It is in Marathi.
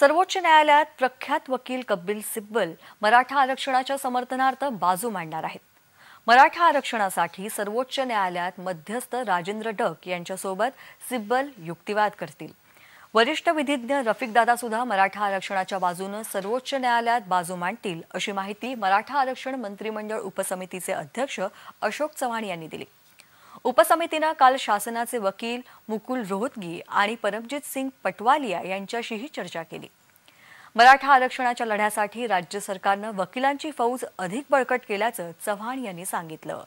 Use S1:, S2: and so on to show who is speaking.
S1: सर्वोच्च न्यायालयात प्रख्यात वकील कपिल सिब्बल मराठा आरक्षणाच्या समर्थनार्थ बाजू मांडणार आहेत मराठा आरक्षणासाठी सर्वोच्च न्यायालयात मध्यस्थ राजेंद्र डक यांच्यासोबत सिब्बल युक्तिवाद करतील वरिष्ठ विधिज्ञ रफिकदादा सुद्धा मराठा आरक्षणाच्या बाजूनं सर्वोच्च न्यायालयात बाजू मांडतील अशी माहिती मराठा आरक्षण मंत्रिमंडळ उपसमितीचे अध्यक्ष अशोक चव्हाण यांनी दिली उपसमितीनं काल शासनाचे वकील मुकुल रोहतगी आणि परमजित सिंग पटवालिया यांच्याशीही चर्चा केली मराठा आरक्षणाच्या लढ्यासाठी राज्य सरकारनं वकिलांची फौज अधिक बळकट केल्याचं चव्हाण यांनी सांगितलं